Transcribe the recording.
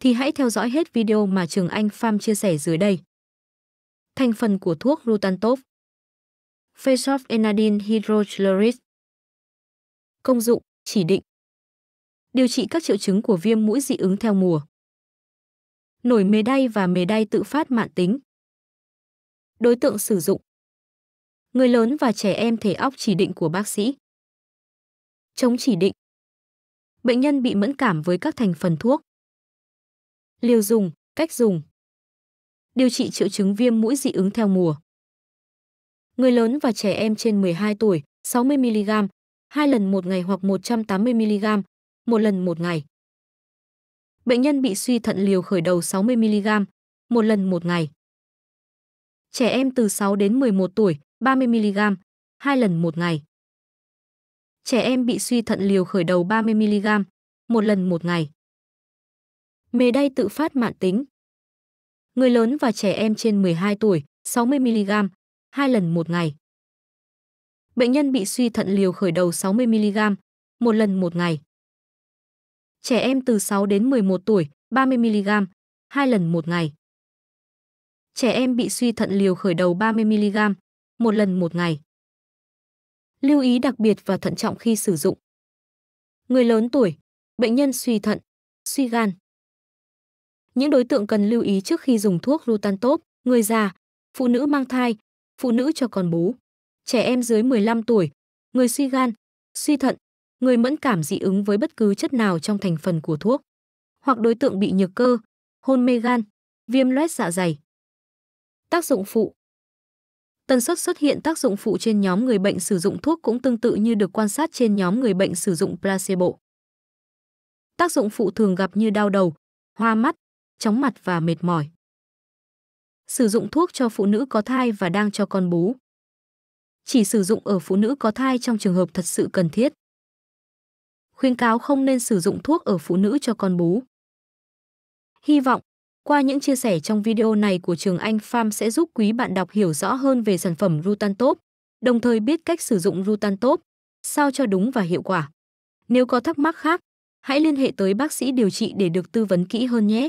thì hãy theo dõi hết video mà Trường Anh Pham chia sẻ dưới đây. Thành phần của thuốc Rutantop Face Enadine Hydrochloride Công dụng, chỉ định Điều trị các triệu chứng của viêm mũi dị ứng theo mùa Nổi mề đay và mề đay tự phát mạn tính Đối tượng sử dụng Người lớn và trẻ em thể óc chỉ định của bác sĩ Chống chỉ định Bệnh nhân bị mẫn cảm với các thành phần thuốc Liều dùng, cách dùng. Điều trị triệu chứng viêm mũi dị ứng theo mùa. Người lớn và trẻ em trên 12 tuổi, 60 mg, 2 lần một ngày hoặc 180 mg, một lần một ngày. Bệnh nhân bị suy thận liều khởi đầu 60 mg, một lần một ngày. Trẻ em từ 6 đến 11 tuổi, 30 mg, 2 lần một ngày. Trẻ em bị suy thận liều khởi đầu 30 mg, một lần một ngày mề đay tự phát mạn tính. Người lớn và trẻ em trên 12 tuổi, 60mg, hai lần một ngày. Bệnh nhân bị suy thận liều khởi đầu 60mg, một lần một ngày. Trẻ em từ 6 đến 11 tuổi, 30mg, hai lần một ngày. Trẻ em bị suy thận liều khởi đầu 30mg, một lần một ngày. Lưu ý đặc biệt và thận trọng khi sử dụng. Người lớn tuổi, bệnh nhân suy thận, suy gan. Những đối tượng cần lưu ý trước khi dùng thuốc Rutantop, người già, phụ nữ mang thai, phụ nữ cho con bú, trẻ em dưới 15 tuổi, người suy gan, suy thận, người mẫn cảm dị ứng với bất cứ chất nào trong thành phần của thuốc, hoặc đối tượng bị nhược cơ, hôn mê gan, viêm loét dạ dày. Tác dụng phụ Tần suất xuất hiện tác dụng phụ trên nhóm người bệnh sử dụng thuốc cũng tương tự như được quan sát trên nhóm người bệnh sử dụng placebo. Tác dụng phụ thường gặp như đau đầu, hoa mắt, chóng mặt và mệt mỏi. Sử dụng thuốc cho phụ nữ có thai và đang cho con bú. Chỉ sử dụng ở phụ nữ có thai trong trường hợp thật sự cần thiết. Khuyến cáo không nên sử dụng thuốc ở phụ nữ cho con bú. Hy vọng, qua những chia sẻ trong video này của Trường Anh Farm sẽ giúp quý bạn đọc hiểu rõ hơn về sản phẩm Rutantop, đồng thời biết cách sử dụng Rutantop, sao cho đúng và hiệu quả. Nếu có thắc mắc khác, hãy liên hệ tới bác sĩ điều trị để được tư vấn kỹ hơn nhé.